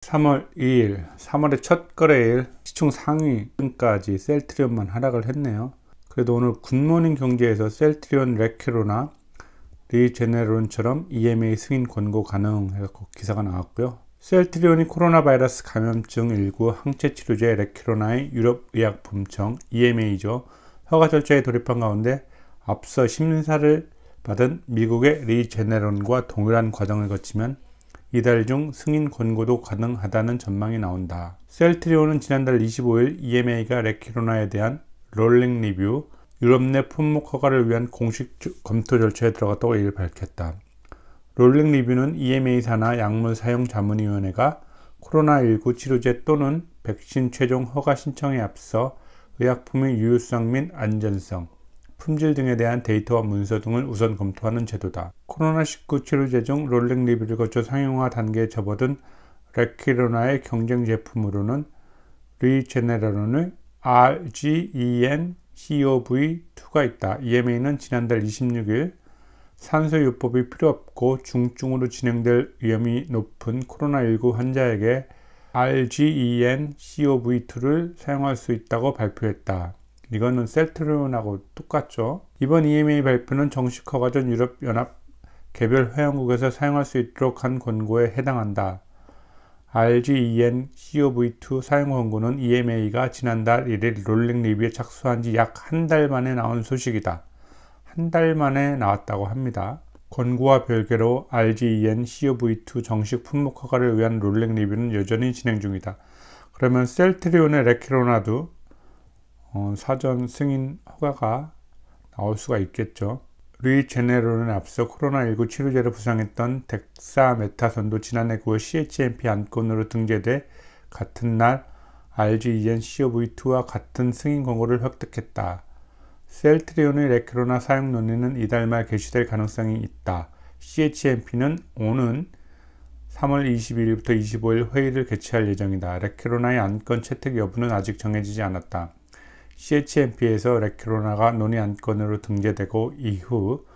3월 2일 3월의 첫 거래일 시총 상위까지 셀트리온만 하락을 했네요 그래도 오늘 굿모닝 경제에서 셀트리온 레큐로나 리제네론처럼 EMA 승인 권고 가능해서 기사가 나왔고요 셀트리온이 코로나 바이러스 감염증 19 항체 치료제 레큐로나의 유럽의약품청 EMA죠 허가 절차에 돌입한 가운데 앞서 심사를 받은 미국의 리제네론과 동일한 과정을 거치면 이달 중 승인 권고도 가능하다는 전망이 나온다. 셀트리온은 지난달 25일 EMA가 레키로나에 대한 롤링 리뷰, 유럽 내 품목 허가를 위한 공식 검토 절차에 들어갔다고 이를 밝혔다. 롤링 리뷰는 EMA사나 약물 사용 자문위원회가 코로나19 치료제 또는 백신 최종 허가 신청에 앞서 의약품의 유효성 및 안전성, 품질 등에 대한 데이터와 문서 등을 우선 검토하는 제도다. 코로나19 치료제 중 롤링 리뷰를 거쳐 상용화 단계에 접어든 레키로나의 경쟁 제품으로는 리제네라론의 RGEN-COV2가 있다. EMA는 지난달 26일 산소요법이 필요 없고 중증으로 진행될 위험이 높은 코로나19 환자에게 RGEN-COV2를 사용할 수 있다고 발표했다. 이거는 셀트리온하고 똑같죠. 이번 EMA 발표는 정식 허가 전 유럽연합 개별 회원국에서 사용할 수 있도록 한 권고에 해당한다. RGEN COV2 사용 권고는 EMA가 지난달 1일 롤링 리뷰에 착수한 지 약 한 달 만에 나온 소식이다. 한 달 만에 나왔다고 합니다. 권고와 별개로 RGEN COV2 정식 품목 허가를 위한 롤링 리뷰는 여전히 진행 중이다. 그러면 셀트리온의 레키로나두 어, 사전 승인 허가가 나올 수가 있겠죠. 루이제네로는 앞서 코로나19 치료제를 부상했던 덱사메타선도 지난해 9월 CHMP 안건으로 등재돼 같은 날 RGEN COV2와 같은 승인 권고를 획득했다. 셀트리온의 레크로나 사용 논의는 이달 말 개시될 가능성이 있다. CHMP는 오는 3월 22일부터 25일 회의를 개최할 예정이다. 레크로나의 안건 채택 여부는 아직 정해지지 않았다. CHMP에서 레키로나가 논의안 건으로 등재되고 이후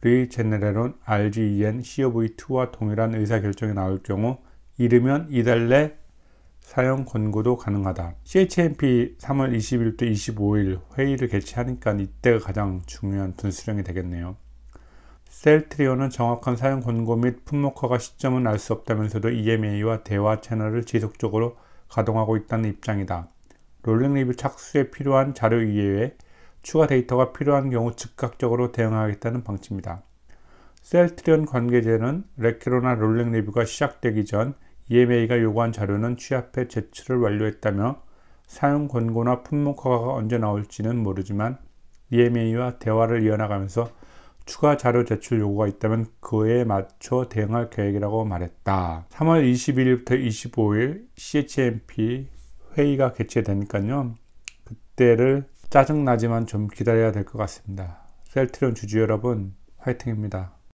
르제네레론 RGEN COV2와 동일한 의사결정이 나올 경우 이르면 이달 내 사용 권고도 가능하다. CHMP 3월 20일부터 25일 회의를 개최하니까 이때가 가장 중요한 분수령이 되겠네요. 셀트리오는 정확한 사용 권고 및 품목화가 시점은 알 수 없다면서도 EMA와 대화 채널을 지속적으로 가동하고 있다는 입장이다. 롤링 리뷰 착수에 필요한 자료 이외에 추가 데이터가 필요한 경우 즉각적으로 대응하겠다는 방침이다. 셀트리온 관계자는 레키로나 롤링 리뷰가 시작되기 전 EMA가 요구한 자료는 취합해 제출을 완료했다며 사용 권고나 품목 허가가 언제 나올지는 모르지만 EMA와 대화를 이어나가면서 추가 자료 제출 요구가 있다면 그에 맞춰 대응할 계획이라고 말했다. 3월 2 1일부터 25일 CHMP 회의가 개최되니까요. 그때를 짜증나지만 좀 기다려야 될 것 같습니다. 셀트리온 주주 여러분, 화이팅입니다.